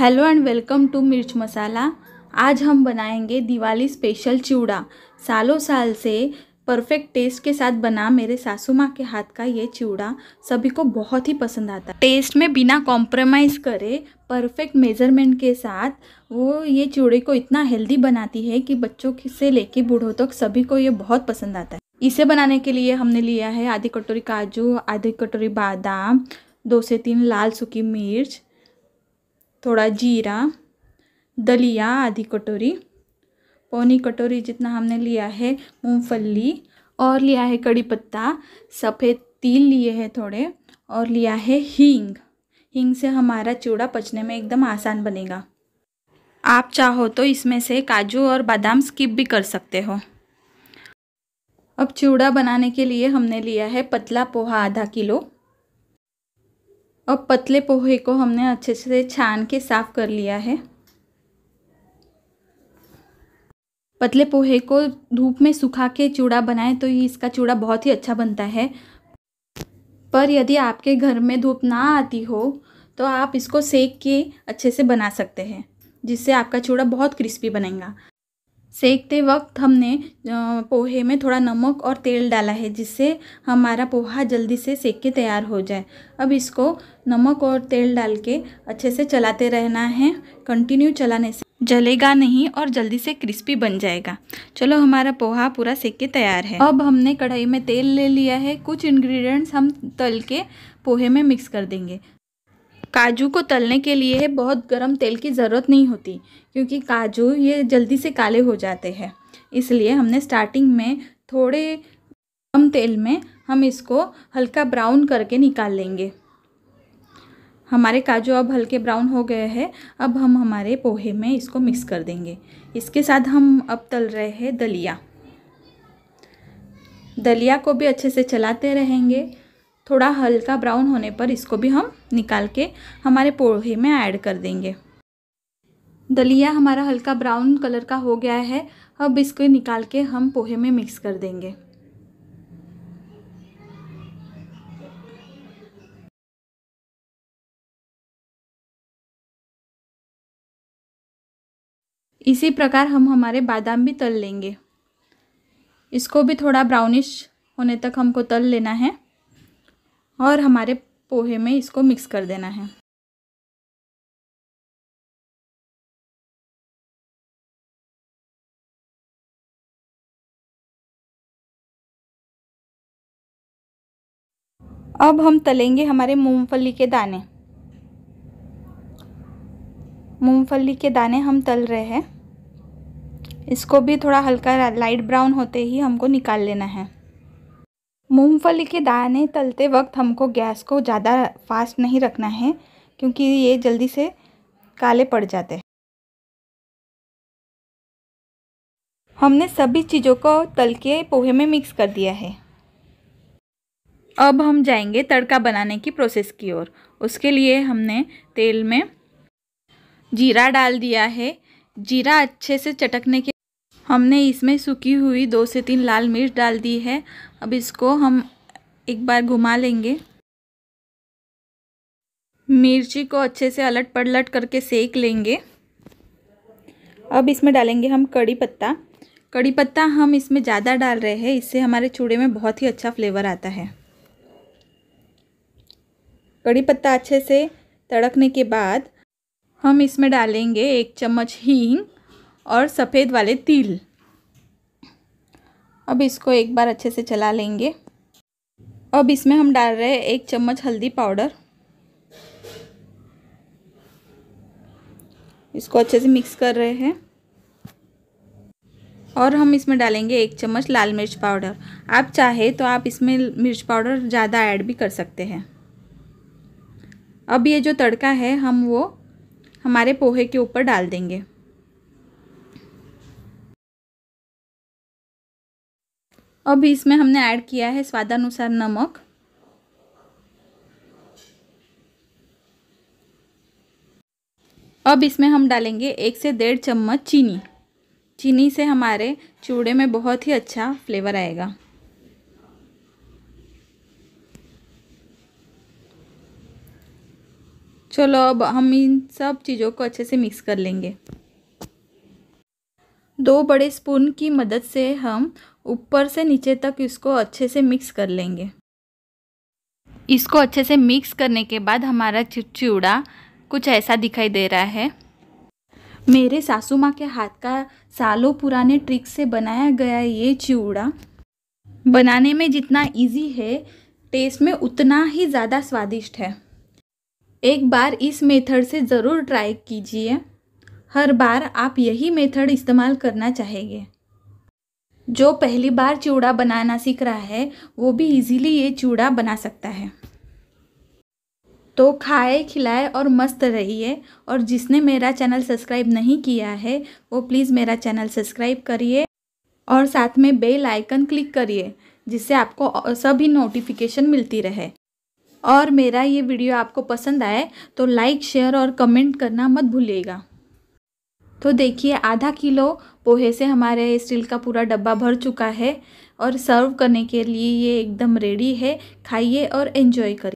hello and welcome to मिर्च मसाला आज हम बनाएंगे दिवाली स्पेशल चिवड़ा सालों साल से परफेक्ट टेस्ट के साथ बना मेरे सासू माँ के हाथ का ये चिवड़ा सभी को बहुत ही पसंद आता है टेस्ट में बिना कॉम्प्रोमाइज़ करे परफेक्ट मेज़रमेंट के साथ वो ये चिवड़े को इतना हेल्दी बनाती है कि बच्चों से लेके बूढ़ों तक सभी को ये बहुत पसंद आता है इसे बनाने के लिए हमने लिया है आधी कटोरी काजू आधी कटोरी बादाम दो से तीन लाल सूखी मिर्च थोड़ा जीरा दलिया आधी कटोरी पौनी कटोरी जितना हमने लिया है मूंगफली और लिया है कड़ी पत्ता सफ़ेद तिल लिए हैं थोड़े और लिया है हींग हींग से हमारा चूड़ा पचने में एकदम आसान बनेगा आप चाहो तो इसमें से काजू और बादाम स्किप भी कर सकते हो अब चूड़ा बनाने के लिए हमने लिया है पतला पोहा आधा किलो अब पतले पोहे को हमने अच्छे से छान के साफ़ कर लिया है पतले पोहे को धूप में सुखा के चूड़ा बनाएं तो इसका चूड़ा बहुत ही अच्छा बनता है पर यदि आपके घर में धूप ना आती हो तो आप इसको सेक के अच्छे से बना सकते हैं जिससे आपका चूड़ा बहुत क्रिस्पी बनेगा सेकते वक्त हमने पोहे में थोड़ा नमक और तेल डाला है जिससे हमारा पोहा जल्दी से सेक के तैयार हो जाए अब इसको नमक और तेल डाल के अच्छे से चलाते रहना है कंटिन्यू चलाने से जलेगा नहीं और जल्दी से क्रिस्पी बन जाएगा चलो हमारा पोहा पूरा सेक के तैयार है अब हमने कढ़ाई में तेल ले लिया है कुछ इन्ग्रीडियंट्स हम तल के पोहे में मिक्स कर देंगे काजू को तलने के लिए बहुत गर्म तेल की ज़रूरत नहीं होती क्योंकि काजू ये जल्दी से काले हो जाते हैं इसलिए हमने स्टार्टिंग में थोड़े कम तेल में हम इसको हल्का ब्राउन करके निकाल लेंगे हमारे काजू अब हल्के ब्राउन हो गए हैं अब हम हमारे पोहे में इसको मिक्स कर देंगे इसके साथ हम अब तल रहे हैं दलिया दलिया को भी अच्छे से चलाते रहेंगे थोड़ा हल्का ब्राउन होने पर इसको भी हम निकाल के हमारे पोहे में ऐड कर देंगे दलिया हमारा हल्का ब्राउन कलर का हो गया है अब इसको निकाल के हम पोहे में मिक्स कर देंगे इसी प्रकार हम हमारे बादाम भी तल लेंगे इसको भी थोड़ा ब्राउनिश होने तक हमको तल लेना है और हमारे पोहे में इसको मिक्स कर देना है अब हम तलेंगे हमारे मूंगफली के दाने मूंगफली के दाने हम तल रहे हैं इसको भी थोड़ा हल्का लाइट ब्राउन होते ही हमको निकाल लेना है मूंगफली के दाने तलते वक्त हमको गैस को ज़्यादा फास्ट नहीं रखना है क्योंकि ये जल्दी से काले पड़ जाते हैं हमने सभी चीज़ों को तल के पोहे में मिक्स कर दिया है अब हम जाएंगे तड़का बनाने की प्रोसेस की ओर उसके लिए हमने तेल में जीरा डाल दिया है जीरा अच्छे से चटकने के हमने इसमें सूखी हुई दो से तीन लाल मिर्च डाल दी है अब इसको हम एक बार घुमा लेंगे मिर्ची को अच्छे से अलट पलट करके सेक लेंगे अब इसमें डालेंगे हम कड़ी पत्ता कड़ी पत्ता हम इसमें ज़्यादा डाल रहे हैं इससे हमारे चूड़े में बहुत ही अच्छा फ्लेवर आता है कड़ी पत्ता अच्छे से तड़कने के बाद हम इसमें डालेंगे एक चम्मच हींग और सफ़ेद वाले तिल अब इसको एक बार अच्छे से चला लेंगे अब इसमें हम डाल रहे हैं एक चम्मच हल्दी पाउडर इसको अच्छे से मिक्स कर रहे हैं और हम इसमें डालेंगे एक चम्मच लाल मिर्च पाउडर आप चाहे तो आप इसमें मिर्च पाउडर ज़्यादा ऐड भी कर सकते हैं अब ये जो तड़का है हम वो हमारे पोहे के ऊपर डाल देंगे अब इसमें हमने ऐड किया है स्वादानुसार नमक अब इसमें हम डालेंगे एक से डेढ़ चम्मच चीनी चीनी से हमारे चूड़े में बहुत ही अच्छा फ्लेवर आएगा चलो अब हम इन सब चीज़ों को अच्छे से मिक्स कर लेंगे दो बड़े स्पून की मदद से हम ऊपर से नीचे तक इसको अच्छे से मिक्स कर लेंगे इसको अच्छे से मिक्स करने के बाद हमारा चिड़चिड़ा कुछ ऐसा दिखाई दे रहा है मेरे सासू माँ के हाथ का सालों पुराने ट्रिक से बनाया गया ये चिवड़ा बनाने में जितना इजी है टेस्ट में उतना ही ज़्यादा स्वादिष्ट है एक बार इस मेथड से ज़रूर ट्राई कीजिए हर बार आप यही मेथड इस्तेमाल करना चाहेंगे जो पहली बार चूड़ा बनाना सीख रहा है वो भी इजीली ये चूड़ा बना सकता है तो खाए खिलाए और मस्त रहिए और जिसने मेरा चैनल सब्सक्राइब नहीं किया है वो प्लीज़ मेरा चैनल सब्सक्राइब करिए और साथ में बेल आइकन क्लिक करिए जिससे आपको सभी नोटिफिकेशन मिलती रहे और मेरा ये वीडियो आपको पसंद आए तो लाइक शेयर और कमेंट करना मत भूलिएगा तो देखिए आधा किलो पोहे से हमारे स्टील का पूरा डब्बा भर चुका है और सर्व करने के लिए ये एकदम रेडी है खाइए और एंजॉय करिए